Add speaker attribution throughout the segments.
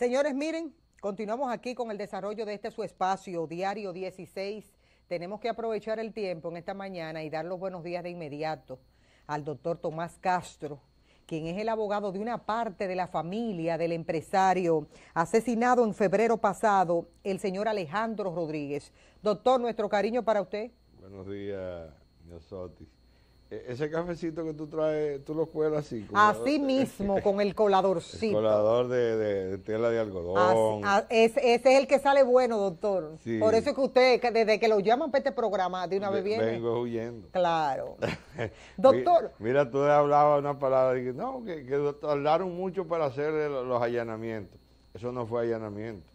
Speaker 1: Señores, miren, continuamos aquí con el desarrollo de este su espacio, diario 16. Tenemos que aprovechar el tiempo en esta mañana y dar los buenos días de inmediato al doctor Tomás Castro, quien es el abogado de una parte de la familia del empresario asesinado en febrero pasado, el señor Alejandro Rodríguez. Doctor, nuestro cariño para usted.
Speaker 2: Buenos días, Sotis. E-, ese cafecito que tú traes, tú lo cuelas así. Así
Speaker 1: mismo, con el coladorcito.
Speaker 2: colador de, de, tela de algodón.
Speaker 1: ese, es el que sale bueno, doctor. Por eso es que usted, desde que lo llaman para este programa, de una vez viene. Vengo huyendo. Claro.
Speaker 2: doctor. Mira, tú hablabas una palabra, y, no, que, que tardaron mucho para hacer los allanamientos. Eso no fue allanamiento.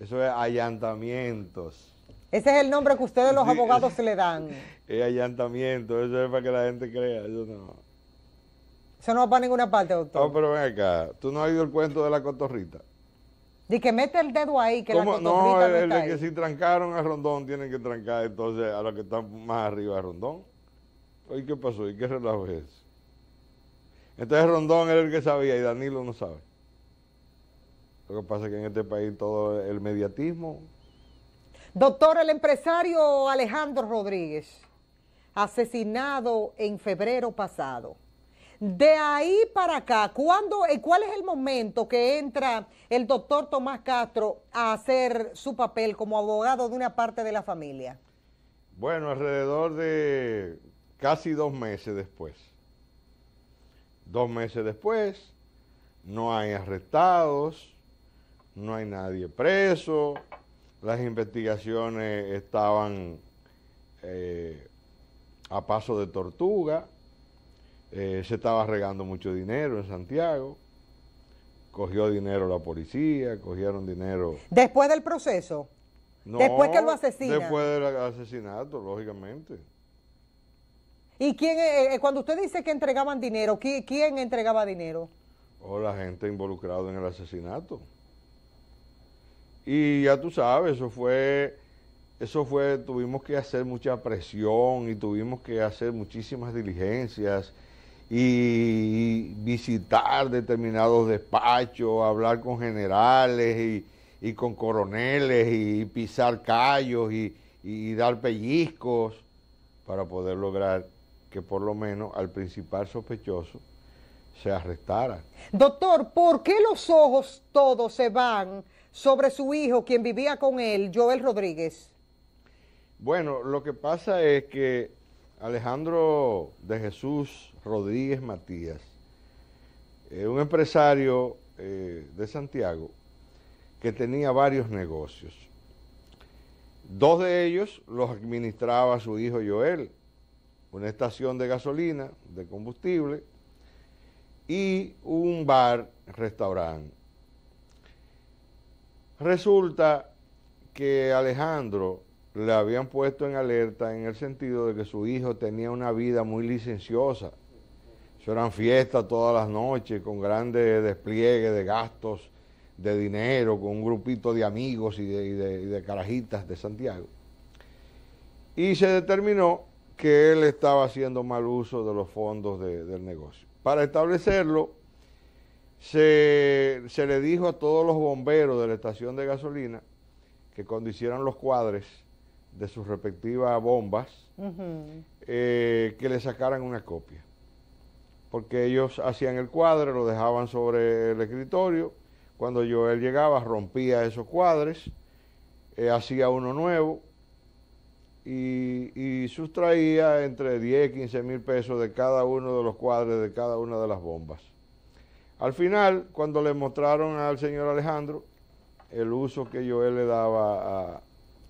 Speaker 2: Eso es allantamientos.
Speaker 1: Ese es el nombre que ustedes los abogados se le dan.
Speaker 2: Es allantamiento, eso es para que la gente crea, eso no. Eso no va para ninguna parte, doctor. No, oh, pero ven acá, tú no has oído el cuento de la cotorrita.
Speaker 1: Dice que mete el dedo ahí, que la cotorrita no, no el que si
Speaker 2: trancaron a Rondón, tienen que trancar entonces a los que están más arriba de Rondón. ¿Y qué pasó? ¿Y qué relajo es eso? Entonces Rondón era el que sabía y Danilo no sabe. Lo que pasa es que en este país todo el mediatismo
Speaker 1: Doctor, el empresario Alejandro Rodríguez, asesinado en febrero pasado. De ahí para acá, ¿cuándo, eh, ¿cuál es el momento que entra el doctor Tomás Castro a hacer su papel como abogado de una parte de la familia?
Speaker 2: Bueno, alrededor de casi dos meses después. Dos meses después, no hay arrestados, no hay nadie preso, las investigaciones estaban eh, a paso de tortuga, eh, se estaba regando mucho dinero en Santiago, cogió dinero la policía, cogieron dinero...
Speaker 1: Después del proceso.
Speaker 2: después que lo asesinan. Después del asesinato, lógicamente.
Speaker 1: ¿Y quién, eh, cuando usted dice que entregaban dinero, quién entregaba dinero?
Speaker 2: O la gente involucrada en el asesinato. Y ya tú sabes, eso fue, eso fue, tuvimos que hacer mucha presión y tuvimos que hacer muchísimas diligencias y visitar determinados despachos, hablar con generales y, con coroneles y pisar callos y, y dar pellizcos para poder lograr que por lo menos al principal sospechoso se arrestara. Doctor, ¿por qué los
Speaker 1: ojos todos se van sobre su hijo, quien vivía con él, Joel Rodríguez?
Speaker 2: Bueno, lo que pasa es que Alejandro de Jesús Rodríguez Matías, un empresario eh, de Santiago que tenía varios negocios. Dos de ellos los administraba su hijo Joel, una estación de gasolina, de combustible, y un bar, restaurante. Resulta que Alejandro le habían puesto en alerta en el sentido de que su hijo tenía una vida muy licenciosa. Eso eran fiestas todas las noches con grandes despliegues de gastos de dinero, con un grupito de amigos y de, carajitas de Santiago. Y se determinó que él estaba haciendo mal uso de los fondos del negocio. Para establecerlo, se, le dijo a todos los bomberos de la estación de gasolina que cuando hicieran los cuadres de sus respectivas bombas, eh, que le sacaran una copia. Porque ellos hacían el cuadre, lo dejaban sobre el escritorio, cuando él llegaba rompía esos cuadres, eh, hacía uno nuevo y, y, sustraía entre 10 y 15 mil pesos de cada uno de los cuadres de cada una de las bombas. Al final, cuando le mostraron al señor Alejandro el uso que Joel le daba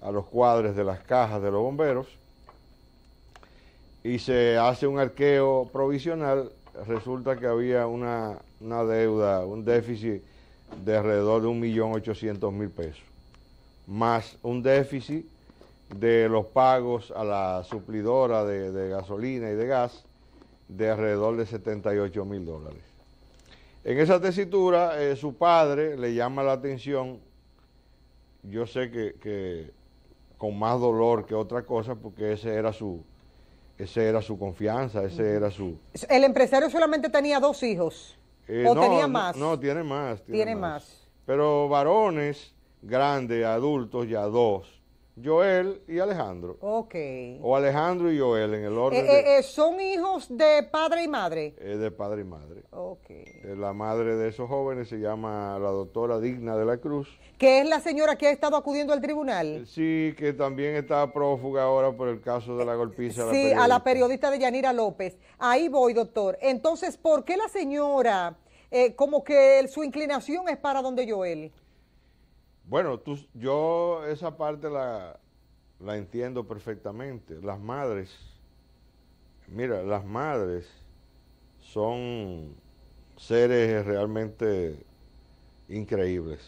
Speaker 2: a, los cuadres de las cajas de los bomberos, y se hace un arqueo provisional, resulta que había una, deuda, un déficit de alrededor de 1.800.000 pesos, más un déficit de los pagos a la suplidora de, de gasolina y de gas de alrededor de 78.000 mil dólares. En esa tesitura, eh, su padre le llama la atención, yo sé que, con más dolor que otra cosa, porque ese era su, ese era su confianza, ese era su...
Speaker 1: El empresario solamente tenía dos hijos,
Speaker 2: eh, o no, tenía más. No, tiene más. Tiene, más. Pero varones grandes, adultos, ya dos, Joel y Alejandro. Ok. O Alejandro y Joel en el eh, orden. Eh,
Speaker 1: eh, ¿Son hijos de padre y madre?
Speaker 2: de padre y madre. Ok. la madre de esos jóvenes se llama la doctora Digna de la Cruz.
Speaker 1: Que es la señora que ha estado acudiendo al tribunal.
Speaker 2: Sí, que también está prófuga ahora por el caso de la golpiza. sí, a la, a la
Speaker 1: periodista de Yanira López. Ahí voy, doctor. Entonces, ¿por qué la señora, como que su inclinación es para donde Joel?
Speaker 2: Bueno, tú, yo esa parte la, entiendo perfectamente. Las madres, mira, las madres son seres realmente increíbles.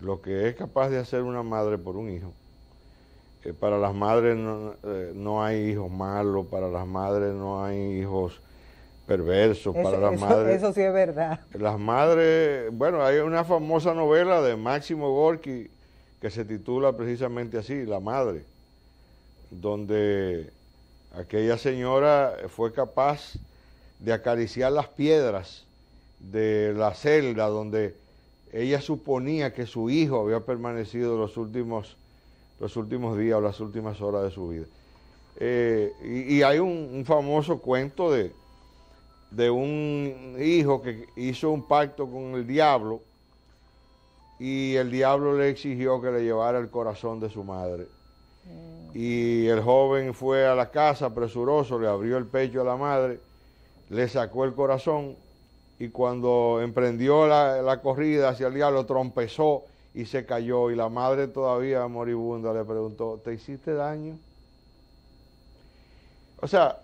Speaker 2: Lo que es capaz de hacer una madre por un hijo. Eh, para las madres no, eh, no hay hijos malos, para las madres no hay hijos Perverso para las madres. Eso
Speaker 1: sí es verdad.
Speaker 2: Las madres, bueno, hay una famosa novela de Máximo Gorki que se titula precisamente así, La Madre, donde aquella señora fue capaz de acariciar las piedras de la celda donde ella suponía que su hijo había permanecido los últimos, los últimos días o las últimas horas de su vida. Eh, y, hay un famoso cuento de, de un hijo que hizo un pacto con el diablo y el diablo le exigió que le llevara el corazón de su madre. Eh, y el joven fue a la casa presuroso le abrió el pecho a la madre, le sacó el corazón y cuando emprendió la, la corrida hacia el diablo trompezó y se cayó y la madre todavía moribunda le preguntó, ¿te hiciste daño? O sea,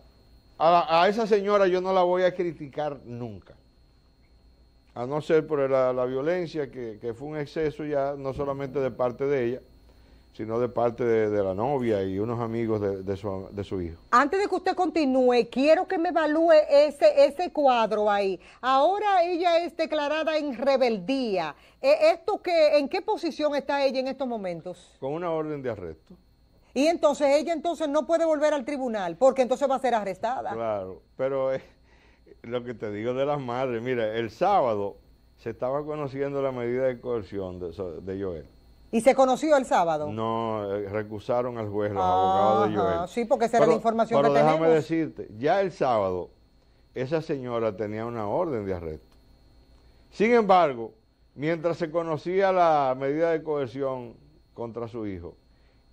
Speaker 2: a, esa señora yo no la voy a criticar nunca. A no ser por la, violencia, que, fue un exceso ya, no solamente de parte de ella, sino de parte de, la novia y unos amigos de, su, de, su, hijo.
Speaker 1: Antes de que usted continúe, quiero que me evalúe ese, ese cuadro ahí. Ahora ella es declarada en rebeldía. E, ¿Esto que, ¿En qué posición está ella en estos momentos?
Speaker 2: Con una orden de arresto.
Speaker 1: Y entonces ella entonces no puede volver al tribunal porque entonces va a ser arrestada.
Speaker 2: Claro, pero eh, lo que te digo de las madres, mira, el sábado se estaba conociendo la medida de coerción de, Joel.
Speaker 1: ¿Y se conoció el sábado?
Speaker 2: No, eh, recusaron al juez los abogados de Joel. Sí, porque esa era la información pero déjame decirte, ya el sábado esa señora tenía una orden de arresto. Sin embargo, mientras se conocía la medida de coerción contra su hijo,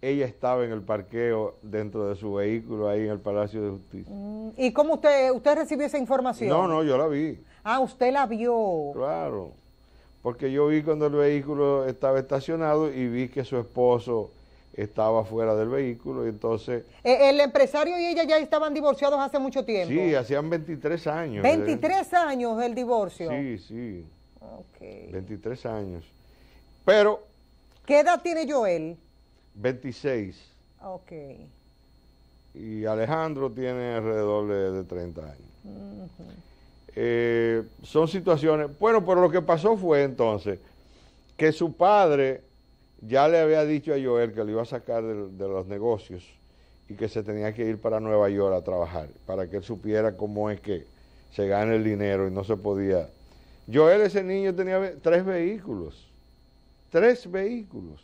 Speaker 2: ella estaba en el parqueo dentro de su vehículo ahí en el Palacio de Justicia. Mm,
Speaker 1: ¿Y cómo usted, usted recibió esa información? No, no,
Speaker 2: yo la vi. Ah, usted la vio. Claro, porque yo vi cuando el vehículo estaba estacionado y vi que su esposo estaba fuera del vehículo y entonces...
Speaker 1: Eh, el, empresario y ella ya estaban divorciados hace mucho tiempo. Sí,
Speaker 2: hacían 23 años. 23
Speaker 1: ¿eh? años el divorcio. Sí,
Speaker 2: sí. 23 años. Pero...
Speaker 1: ¿Qué edad tiene Joel?
Speaker 2: 26. Ok. Y Alejandro tiene alrededor de, 30
Speaker 1: años.
Speaker 2: Eh, son situaciones. Bueno, pero lo que pasó fue entonces que su padre ya le había dicho a Joel que lo iba a sacar de, de los negocios y que se tenía que ir para Nueva York a trabajar, para que él supiera cómo es que se gana el dinero y no se podía. Joel, ese niño, tenía tres vehículos. Tres vehículos.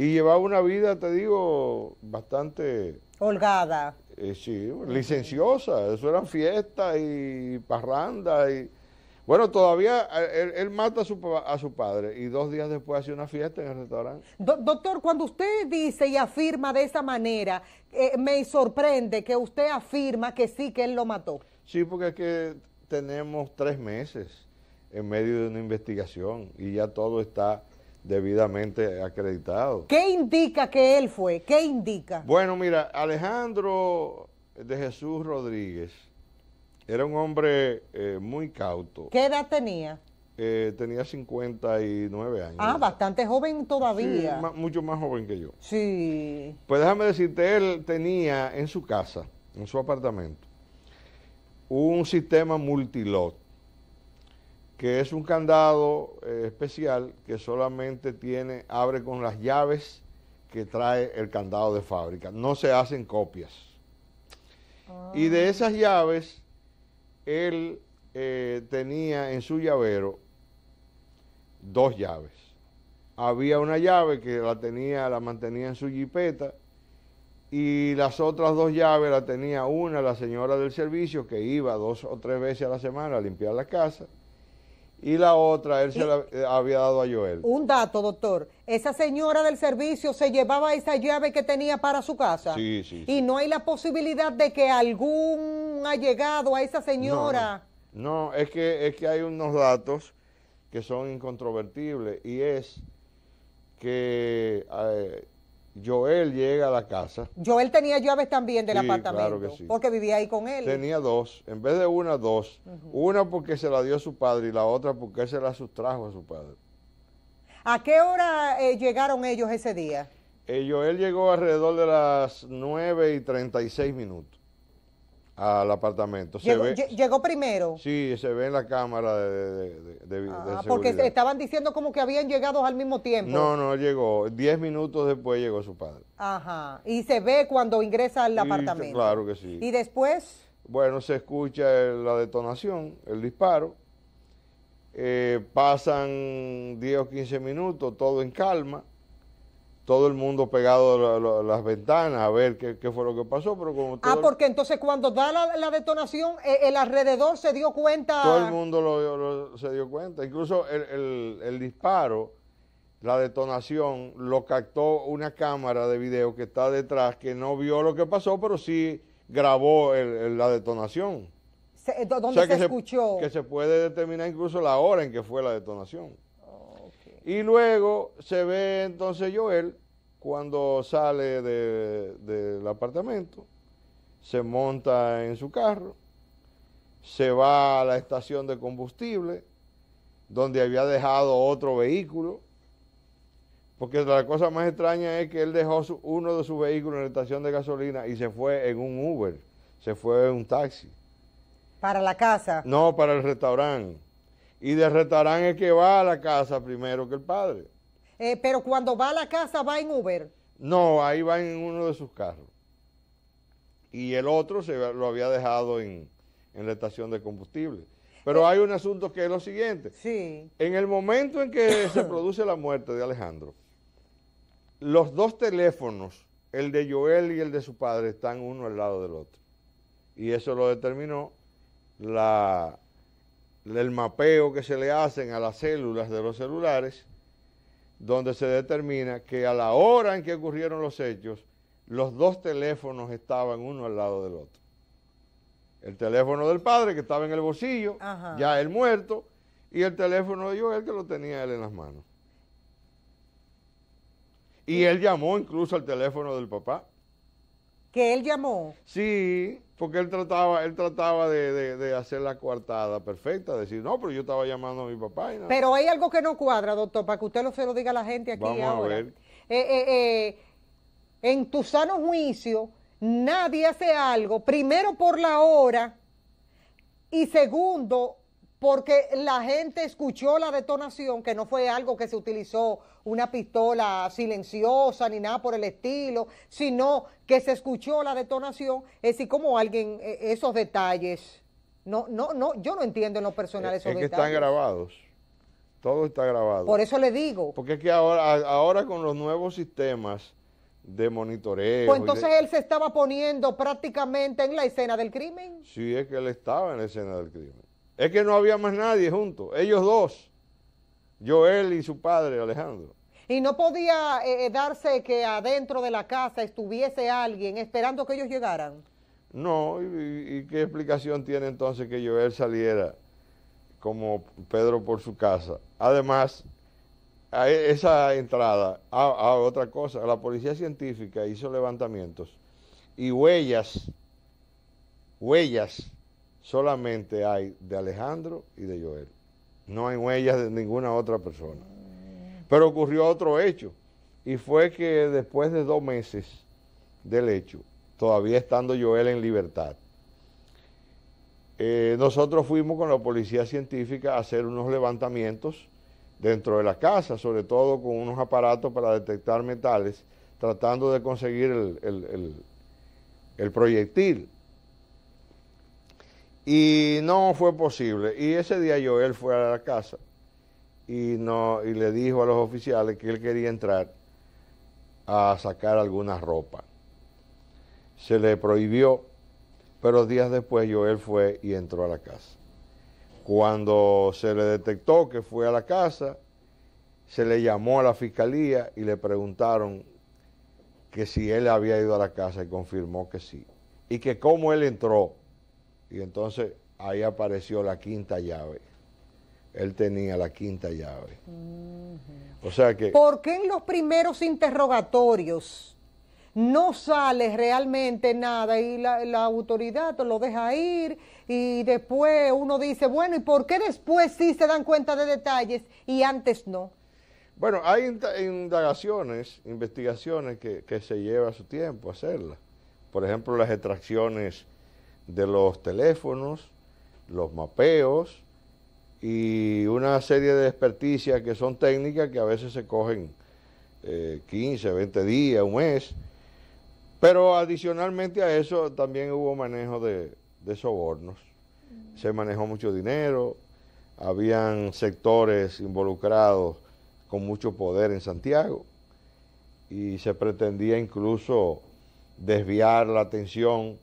Speaker 2: Y llevaba una vida, te digo, bastante... Holgada. Eh, sí, licenciosa. Eso eran fiestas y parrandas y... Bueno, todavía eh, él, mata a su, a su, padre y dos días después hace una fiesta en el restaurante.
Speaker 1: doctor, cuando usted dice y afirma de esa manera, eh, me sorprende que usted afirma que sí, que él lo mató.
Speaker 2: Sí, porque es que tenemos tres meses en medio de una investigación y ya todo está debidamente acreditado.
Speaker 1: ¿Qué indica que él fue? ¿Qué indica?
Speaker 2: Bueno, mira, Alejandro de Jesús Rodríguez era un hombre eh, muy cauto. ¿Qué
Speaker 1: edad tenía?
Speaker 2: Eh, tenía 59 años.
Speaker 1: Ah, bastante joven todavía.
Speaker 2: mucho más joven que yo. Sí. Pues déjame decirte, él tenía en su casa, en su apartamento, un sistema multilot que es un candado eh, especial que solamente tiene, abre con las llaves que trae el candado de fábrica. No se hacen copias. Y de ah. esas llaves, él eh, tenía en su llavero dos llaves. Había una llave que la tenía, la mantenía en su jipeta y las otras dos llaves la tenía una la señora del servicio que iba dos o tres veces a la semana a limpiar la casa y la otra él se la había dado a Joel.
Speaker 1: Un dato, doctor. Esa señora del servicio se llevaba esa llave que tenía para su casa. Sí, sí. Y no hay la posibilidad de que algún ha llegado a esa señora.
Speaker 2: No, es, que, es que hay unos datos que son incontrovertibles y es que eh, Joel llega a la casa.
Speaker 1: Joel tenía llaves también del apartamento. Claro que sí. Porque vivía ahí con él. Tenía
Speaker 2: dos. En vez de una, dos. Una porque se la dio a su padre y la otra porque se la sustrajo a su padre.
Speaker 1: ¿A qué hora eh, llegaron ellos ese día?
Speaker 2: Eh, Joel llegó alrededor de las 9 y 36 minutos al apartamento. llegó, primero. Sí, se ve en la cámara de, de, ah, Porque estaban
Speaker 1: diciendo como que habían llegado al mismo tiempo. No,
Speaker 2: no llegó. Diez minutos después llegó su padre.
Speaker 1: Ajá. Y se ve cuando ingresa al apartamento.
Speaker 2: Claro que sí. Y
Speaker 1: después.
Speaker 2: Bueno, se escucha la detonación, el disparo. Eh, pasan 10 o 15 minutos, todo en calma todo el mundo pegado las ventanas a ver qué, fue lo que pasó, pero Ah, porque
Speaker 1: entonces cuando da la, detonación, eh, el, alrededor se dio cuenta... Todo el
Speaker 2: mundo se dio cuenta, incluso el, disparo, la detonación, lo captó una cámara de video que está detrás, que no vio lo que pasó, pero sí grabó la detonación.
Speaker 1: Eh, ¿Dónde se escuchó? que
Speaker 2: se puede determinar incluso la hora en que fue la detonación. Y luego se ve entonces Joel cuando sale del apartamento, se monta en su carro, se va a la estación de combustible, donde había dejado otro vehículo, porque la cosa más extraña es que él dejó uno de sus vehículos en la estación de gasolina y se fue en un Uber, se fue en un taxi.
Speaker 1: ¿Para la casa?
Speaker 2: No, para el restaurante. Y derretarán el que va a la casa primero que el padre.
Speaker 1: Eh, pero cuando va a la casa, ¿va en Uber?
Speaker 2: No, ahí va en uno de sus carros. Y el otro se lo había dejado en, en la estación de combustible. Pero eh. hay un asunto que es lo siguiente. Sí. En el momento en que se produce la muerte de Alejandro, los dos teléfonos, el de Joel y el de su padre, están uno al lado del otro. Y eso lo determinó la el mapeo que se le hacen a las células de los celulares, donde se determina que a la hora en que ocurrieron los hechos, los dos teléfonos estaban uno al lado del otro. El teléfono del padre que estaba en el bolsillo, ya él muerto, y el teléfono de él que lo tenía él en las manos. Y él llamó incluso al teléfono del papá. ¿Que él llamó? Sí, porque él trataba, él trataba de, de, hacer la coartada perfecta, decir, no, pero yo estaba llamando a mi papá. Y no. Pero hay
Speaker 1: algo que no cuadra, doctor, para que usted lo, se lo diga a la gente aquí ahora. A ver. Eh, eh, eh, en tu sano juicio, nadie hace algo, primero por la hora y segundo, porque la gente escuchó la detonación, que no fue algo que se utilizó una pistola silenciosa ni nada por el estilo, sino que se escuchó la detonación, es decir, como alguien eh, esos detalles. No, no, no, yo no entiendo en lo personal eh, esos es que están grabados.
Speaker 2: Todo está grabado. Por eso le digo. Porque es que ahora, ahora con los nuevos sistemas de monitoreo. Pues entonces
Speaker 1: él se estaba poniendo prácticamente en la escena del crimen.
Speaker 2: Sí, es que él estaba en la escena del crimen. Es que no había más nadie junto, ellos dos, Joel y su padre Alejandro.
Speaker 1: Y no podía eh, eh, darse que adentro de la casa estuviese alguien esperando que ellos llegaran.
Speaker 2: No, y, qué explicación tiene entonces que Joel saliera como Pedro por su casa? Además, e, esa entrada, a otra cosa, la policía científica hizo levantamientos y huellas, huellas solamente hay de Alejandro y de Joel. No hay huellas de ninguna otra persona. Pero ocurrió otro hecho, y fue que después de dos meses del hecho, todavía estando Joel en libertad, eh, nosotros fuimos con la policía científica a hacer unos levantamientos dentro de la casa, sobre todo con unos aparatos para detectar metales, tratando de conseguir el proyectil. Y no fue posible. Y ese día Joel fue a la casa y, no, y le dijo a los oficiales que él quería entrar a sacar alguna ropa. Se le prohibió, pero días después Joel fue y entró a la casa. Cuando se le detectó que fue a la casa, se le llamó a la fiscalía y le preguntaron que si él había ido a la casa y confirmó que sí. Y que cómo él entró y entonces ahí apareció la quinta llave. Él tenía la quinta llave. O sea que. ¿Por
Speaker 1: qué en los primeros interrogatorios no sale realmente nada y la, autoridad lo deja ir y después uno dice, bueno, ¿y por qué después sí se dan cuenta de detalles y antes no?
Speaker 2: Bueno, hay indagaciones, investigaciones que, que se lleva su tiempo hacerlas. Por ejemplo, las extracciones de los teléfonos, los mapeos y una serie de experticias que son técnicas que a veces se cogen 15, eh, 20 días, un mes. Pero adicionalmente a eso también hubo manejo de, de sobornos. Mm. Se manejó mucho dinero, habían sectores involucrados con mucho poder en Santiago y se pretendía incluso desviar la atención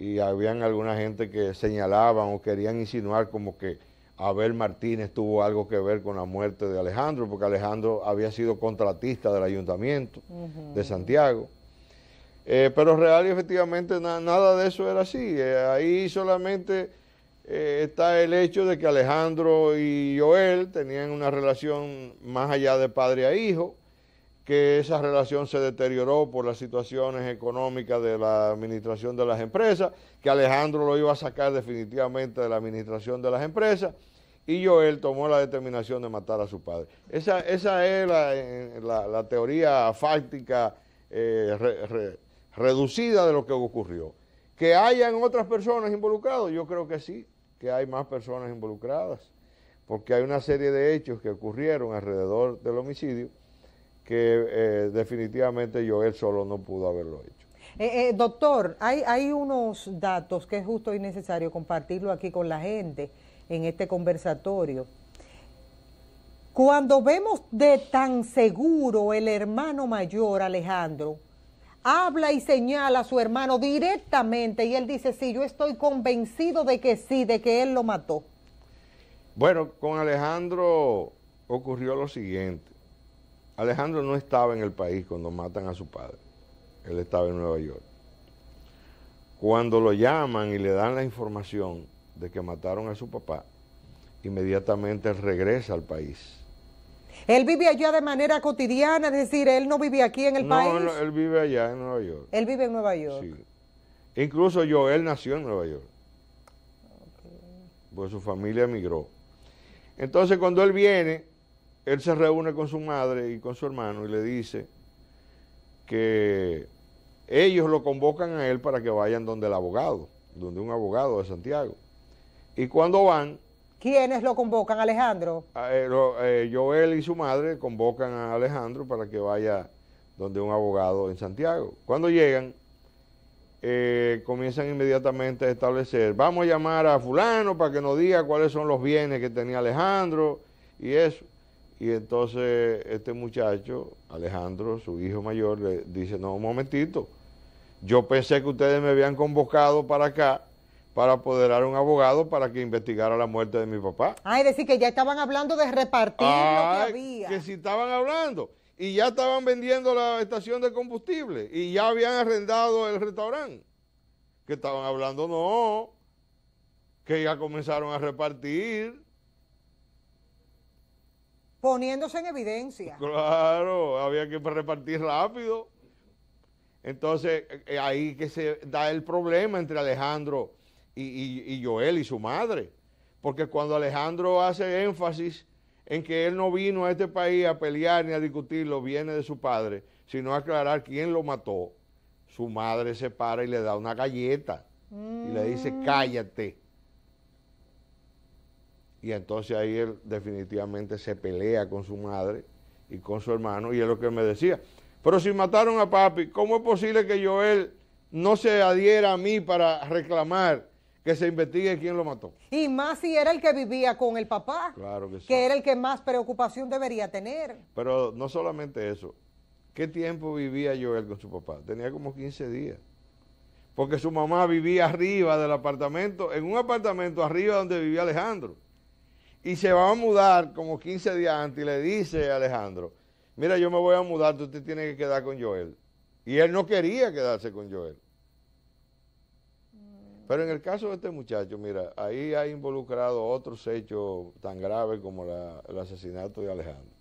Speaker 2: y habían alguna gente que señalaban o querían insinuar como que Abel Martínez tuvo algo que ver con la muerte de Alejandro, porque Alejandro había sido contratista del ayuntamiento de Santiago. Eh, pero real y efectivamente nada de eso era así. Eh, ahí solamente eh, está el hecho de que Alejandro y Joel tenían una relación más allá de padre a hijo, que esa relación se deterioró por las situaciones económicas de la administración de las empresas, que Alejandro lo iba a sacar definitivamente de la administración de las empresas, y Joel tomó la determinación de matar a su padre. Esa, esa es la, eh, teoría fáctica eh, reducida de lo que ocurrió. ¿Que hayan otras personas involucradas? Yo creo que sí, que hay más personas involucradas, porque hay una serie de hechos que ocurrieron alrededor del homicidio que eh, definitivamente yo, él solo no pudo haberlo hecho.
Speaker 1: Eh, eh, doctor, hay, hay unos datos que es justo y necesario compartirlo aquí con la gente en este conversatorio. Cuando vemos de tan seguro el hermano mayor Alejandro, habla y señala a su hermano directamente y él dice, sí, yo estoy convencido de que sí, de que él lo mató.
Speaker 2: Bueno, con Alejandro ocurrió lo siguiente. Alejandro no estaba en el país cuando matan a su padre. Él estaba en Nueva York. Cuando lo llaman y le dan la información de que mataron a su papá, inmediatamente regresa al país.
Speaker 1: Él vive allá de manera cotidiana, es decir, él no vive aquí en el país. No,
Speaker 2: él vive allá en Nueva York.
Speaker 1: Él vive en Nueva York.
Speaker 2: Sí. Incluso yo, él nació en Nueva York. Pues su familia emigró. Entonces, cuando él viene, él se reúne con su madre y con su hermano y le dice que ellos lo convocan a él para que vayan donde el abogado, donde un abogado de Santiago. Y cuando van... ¿Quiénes lo convocan, Alejandro? A, él eh, eh, Joel y su madre convocan a Alejandro para que vaya donde un abogado en Santiago. Cuando llegan, eh, comienzan inmediatamente a establecer, vamos a llamar a fulano para que nos diga cuáles son los bienes que tenía Alejandro y eso. Y entonces este muchacho, Alejandro, su hijo mayor, le dice, no, un momentito, yo pensé que ustedes me habían convocado para acá para apoderar a un abogado para que investigara la muerte de mi papá. Ah,
Speaker 1: es decir, que ya estaban hablando de repartir lo que había. Que
Speaker 2: si estaban hablando. Y ya estaban vendiendo la estación de combustible. Y ya habían arrendado el restaurante. Que estaban hablando, no. Que ya comenzaron a repartir
Speaker 1: poniéndose en evidencia.
Speaker 2: Claro, había que repartir rápido. Entonces, eh, eh, ahí que se da el problema entre Alejandro y, Joel y su madre. Porque cuando Alejandro hace énfasis en que él no vino a este país a pelear ni a discutir los bienes de su padre, sino a aclarar quién lo mató, su madre se para y le da una galleta y le dice, mm. cállate y entonces ahí él definitivamente se pelea con su madre y con su hermano, y es lo que me decía. Pero si mataron a papi, ¿cómo es posible que Joel no se adhiera a mí para reclamar que se investigue quién lo mató?
Speaker 1: Y más si era el que
Speaker 2: vivía con el papá, claro que, que era el que más preocupación
Speaker 1: debería tener.
Speaker 2: Pero no solamente eso, ¿qué tiempo vivía Joel con su papá? Tenía como 15 días porque su mamá vivía arriba del apartamento, en un apartamento arriba donde vivía Alejandro. Y se va a mudar como 15 días antes y le dice a Alejandro, mira, yo me voy a mudar, tú te tienes que quedar con Joel. Y él no quería quedarse con Joel. Mm. Pero en el caso de este muchacho, mira, ahí ha involucrado otros hechos tan graves como el asesinato de Alejandro.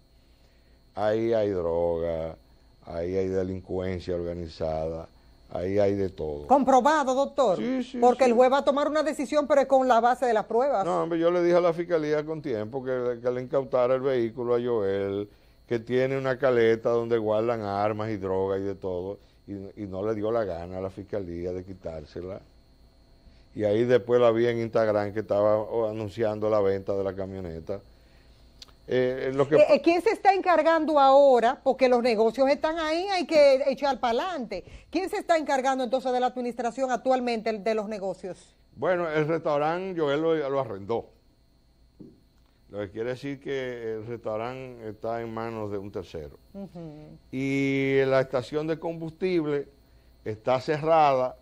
Speaker 2: Ahí hay droga, ahí hay delincuencia organizada, Ahí hay de todo.
Speaker 1: Comprobado, doctor. Porque el juez va a tomar una decisión, pero es con la base de las pruebas.
Speaker 2: No, hombre, yo le dije a la fiscalía con tiempo que, que le incautara el vehículo a Joel, que tiene una caleta donde guardan armas y drogas y de todo, y, y no le dio la gana a la fiscalía de quitársela. Y ahí después la vi en Instagram que estaba oh, anunciando la venta de la camioneta. Eh, eh, eh,
Speaker 1: ¿Quién se está encargando ahora? Porque los negocios están ahí, hay que echar para adelante. ¿Quién se está encargando entonces de la administración actualmente de los negocios?
Speaker 2: Bueno, el restaurante Joel lo, lo arrendó. Lo que quiere decir que el restaurante está en manos de un tercero. Y la estación de combustible está cerrada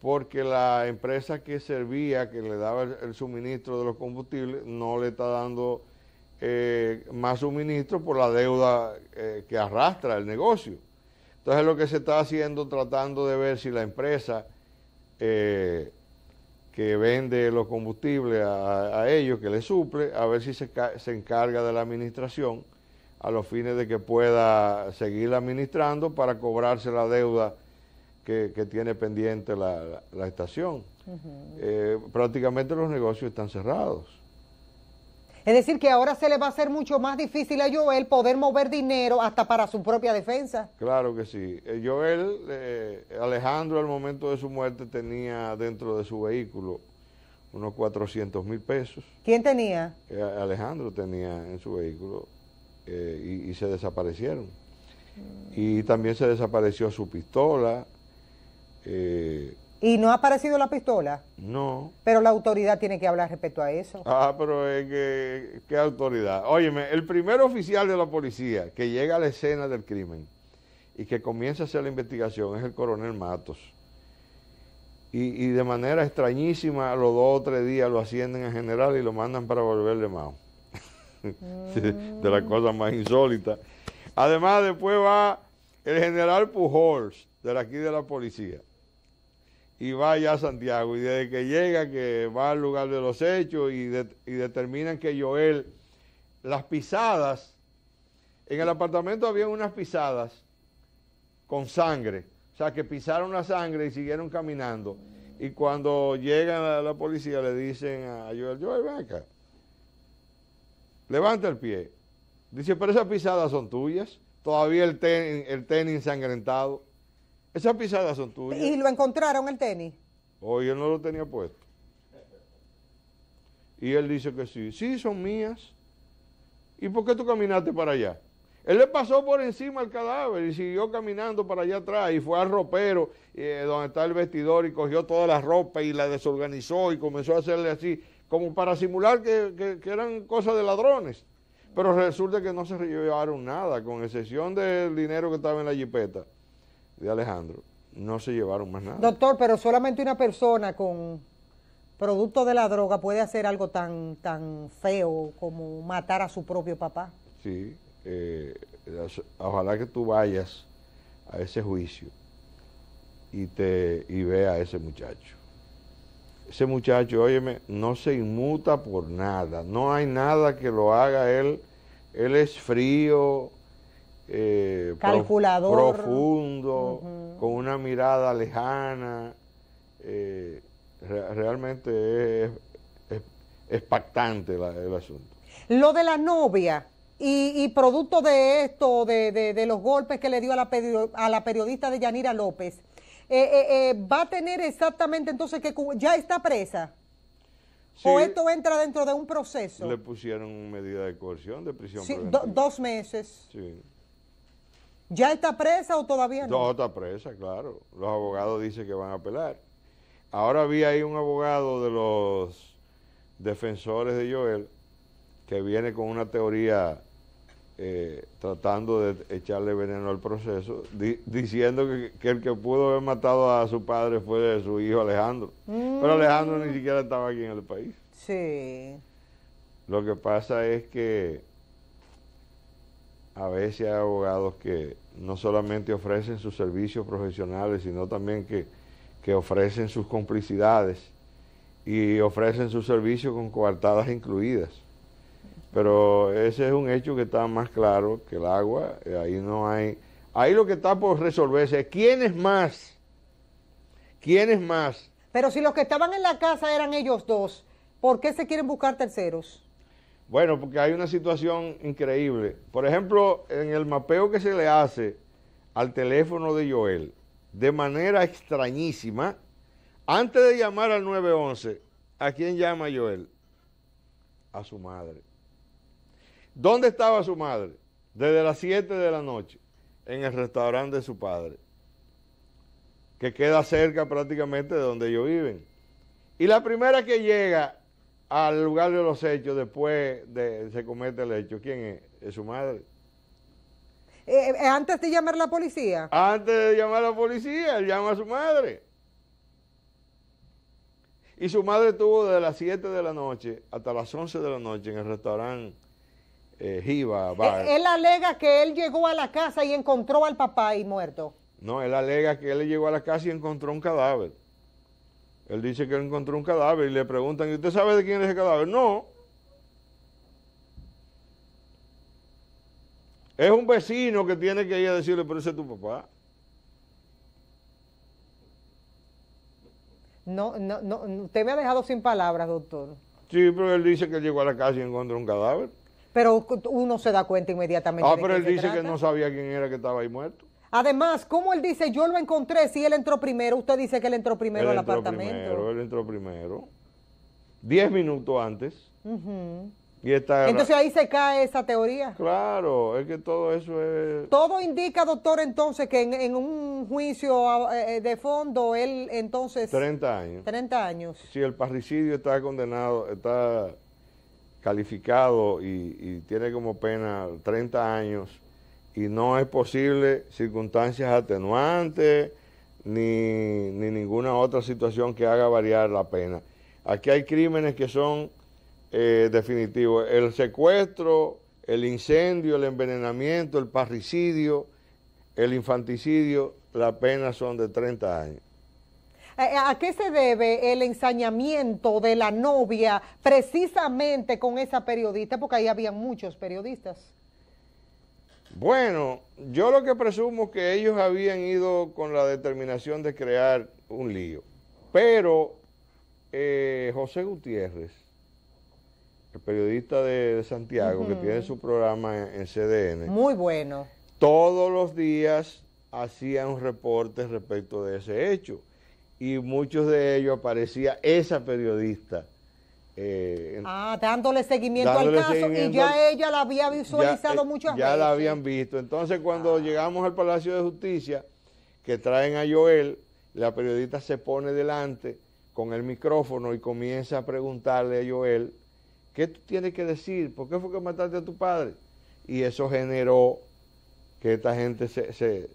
Speaker 2: porque la empresa que servía, que le daba el suministro de los combustibles, no le está dando eh, más suministro por la deuda eh, que arrastra el negocio. Entonces lo que se está haciendo tratando de ver si la empresa eh, que vende los combustibles a, ellos, que les suple, a ver si se, encarga de la administración a los fines de que pueda seguir administrando para cobrarse la deuda que, tiene pendiente la, estación. prácticamente los negocios están cerrados.
Speaker 1: Es decir, que ahora se le va a hacer mucho más difícil a Joel poder mover dinero hasta para su propia defensa.
Speaker 2: Claro que sí. Eh, Joel, eh, Alejandro al momento de su muerte tenía dentro de su vehículo unos 400 mil pesos.
Speaker 1: ¿Quién tenía?
Speaker 2: Eh, Alejandro tenía en su vehículo y, se desaparecieron. Mm. Y también se desapareció su pistola.
Speaker 1: ¿Y no ha aparecido la pistola? No. Pero la autoridad tiene que hablar respecto a eso.
Speaker 2: Ah, pero es que, ¿qué autoridad? Óyeme, el primer oficial de la policía que llega a la escena del crimen y que comienza a hacer la investigación es el coronel Matos. Y, de manera extrañísima, los dos o tres días lo ascienden a general y lo mandan para volverle Mao. de las cosas más insólita. Además, después va el general Pujols, de aquí de la policía y va allá a Santiago. Y desde que llega, que va al lugar de los hechos y, determinan que Joel, las pisadas, en el apartamento había unas pisadas con sangre. O sea, que pisaron la sangre y siguieron caminando. Y cuando llegan a la policía le dicen a Joel, Joel, ven acá. Levanta el pie. Dice, pero esas pisadas son tuyas. Todavía el, el tenis ensangrentado. Esas pisadas son tuyas. ¿Y
Speaker 1: lo encontraron el tenis?
Speaker 2: Oye, él no lo tenía puesto. Y él dice que sí. Sí, son mías. ¿Y por qué tú caminaste para allá? Él le pasó por encima el cadáver y siguió caminando para allá atrás y fue al ropero eh, donde está el vestidor y cogió toda la ropa y la desorganizó y comenzó a hacerle así, como para simular que, eran cosas de ladrones. Pero resulta que no se llevaron nada, con excepción del dinero que estaba en la jipeta de Alejandro, no se llevaron más nada.
Speaker 1: Doctor, pero solamente una persona con producto de la droga puede hacer algo tan, tan feo como matar a su propio papá.
Speaker 2: Sí, eh, ojalá que tú vayas a ese juicio y, te, y vea a ese muchacho. Ese muchacho, óyeme, no se inmuta por nada, no hay nada que lo haga él, él es frío, eh, calculador profundo, con una mirada lejana. Eh, realmente es, es, el asunto.
Speaker 1: Lo de la novia y, producto de esto, de, los golpes que le dio a la, a la periodista de Yanira López, eh, eh, ¿va a tener exactamente entonces que ya está presa? ¿O esto entra dentro de un proceso? Le
Speaker 2: pusieron medida de coerción, de prisión.
Speaker 1: dos meses. Sí. ¿Ya está presa o todavía no? No,
Speaker 2: está presa, claro. Los abogados dicen que van a apelar. Ahora había ahí un abogado de los defensores de Joel que viene con una teoría eh, tratando de echarle veneno al proceso, diciendo que, el que pudo haber matado a su padre fue su hijo Alejandro. Pero Alejandro ni mm. siquiera estaba aquí en el país. Sí. Lo que pasa es que a veces hay abogados que no solamente ofrecen sus servicios profesionales, sino también que, ofrecen sus complicidades y ofrecen sus servicios con coartadas incluidas. Pero ese es un hecho que está más claro que el agua, eh, ahí no hay... Ahí lo que está por resolverse es quién es más, quién es más. Pero si los que estaban en la casa eran ellos dos,
Speaker 1: ¿por qué se quieren buscar terceros?
Speaker 2: Bueno, porque hay una situación increíble. Por ejemplo, en el mapeo que se le hace al teléfono de Joel, de manera extrañísima, antes de llamar al 911, ¿a quién llama Joel? A su madre. ¿Dónde estaba su madre? Desde las 7 de la noche, en el restaurante de su padre, que queda cerca prácticamente de donde ellos viven. Y la primera que llega al lugar de los hechos después de se comete el hecho. ¿Quién es? ¿Es su madre? Eh, eh, antes de llamar a la policía. Antes de llamar a la policía, él llama a su madre. Y su madre estuvo desde las 7 de la noche hasta las 11 de la noche en el restaurante eh, Jiva eh, Bar. Él,
Speaker 1: alega que él llegó a la casa y encontró al papá y muerto.
Speaker 2: No, él alega que él llegó a la casa y encontró un cadáver. Él dice que encontró un cadáver y le preguntan, ¿y usted sabe de quién es el cadáver? No. Es un vecino que tiene que ir a decirle, pero ese es tu papá.
Speaker 1: No, no, no, usted me ha dejado sin palabras, doctor.
Speaker 2: Sí, pero él dice que llegó a la casa y encontró un cadáver. Pero uno se da cuenta
Speaker 1: inmediatamente. Ah, pero él dice que no
Speaker 2: sabía quién era que estaba ahí muerto.
Speaker 1: Además, como él dice yo lo encontré si él entró primero? Usted dice que él entró primero al apartamento. Primero,
Speaker 2: él entró primero. Diez minutos antes. y está entonces ahí
Speaker 1: se cae esa teoría.
Speaker 2: Claro, es que todo eso es...
Speaker 1: Todo indica, doctor, entonces que en, un juicio eh, eh, de fondo él entonces...
Speaker 2: 30 años.
Speaker 1: 30 años.
Speaker 2: Si el parricidio está condenado, está calificado y, y tiene como pena 30 años y no es posible circunstancias atenuantes ni, ninguna otra situación que haga variar la pena. Aquí hay crímenes que son eh, definitivos. El secuestro, el incendio, el envenenamiento, el parricidio, el infanticidio, la pena son de 30 años.
Speaker 1: Eh, eh, ¿A qué se debe el ensañamiento de la novia precisamente con esa periodista? Porque ahí había muchos periodistas.
Speaker 2: Bueno, yo lo que presumo es que ellos habían ido con la determinación de crear un lío, pero eh, José Gutiérrez, el periodista de, Santiago, que tiene su programa en, CDN. Muy bueno. Todos los días hacían reporte respecto de ese hecho y muchos de ellos aparecía esa periodista eh,
Speaker 1: ah, dándole seguimiento al caso y ya ella la había visualizado eh, muchas ya veces. Ya
Speaker 2: la habían visto. Entonces, cuando ah. llegamos al Palacio de Justicia, que traen a Joel, la periodista se pone delante con el micrófono y comienza a preguntarle a Joel, ¿qué tú tienes que decir? ¿Por qué fue que mataste a tu padre? Y eso generó que esta gente se, se,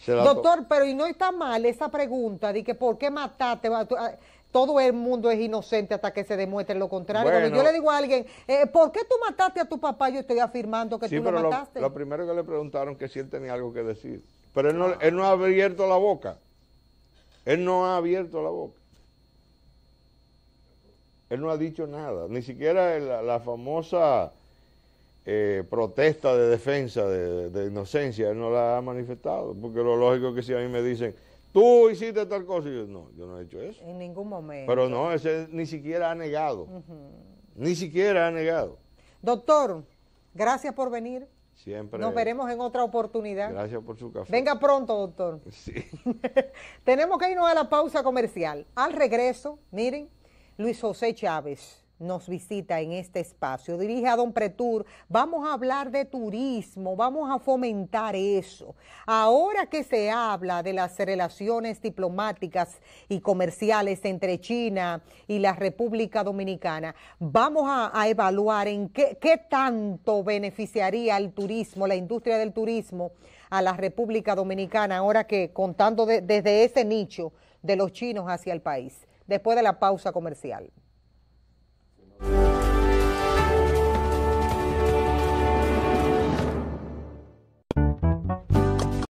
Speaker 2: se la Doctor,
Speaker 1: pero y no está mal esa pregunta de que ¿por qué mataste? todo el mundo es inocente hasta que se demuestre lo
Speaker 2: contrario. yo le
Speaker 1: digo a alguien, eh, ¿por qué tú mataste a tu papá? Yo estoy afirmando que tú lo mataste. Lo,
Speaker 2: primero que le preguntaron que si él tenía algo que decir. Pero ah. él no, ha abierto la boca. Él no ha abierto la boca. Él no ha dicho nada. Ni siquiera la, famosa eh, protesta de defensa de, de, inocencia, él no la ha manifestado. Porque lo lógico es que si a mí me dicen tú hiciste tal cosa. Y yo, no, yo no he hecho eso.
Speaker 1: En ningún momento. Pero no,
Speaker 2: ese ni siquiera ha negado. Ni siquiera ha negado. Doctor, gracias por venir. Siempre. Nos veremos
Speaker 1: en otra oportunidad. Gracias
Speaker 2: por su café. Venga
Speaker 1: pronto, doctor. Sí. Tenemos que irnos a la pausa comercial. Al regreso, miren, Luis José Chávez nos visita en este espacio. Dirige a Don Pretur, vamos a hablar de turismo, vamos a fomentar eso. Ahora que se habla de las relaciones diplomáticas y comerciales entre China y la República Dominicana, vamos a, evaluar en qué, tanto beneficiaría el turismo, la industria del turismo a la República Dominicana, ahora que contando desde ese nicho de los chinos hacia el país, después de la pausa comercial. Thank you.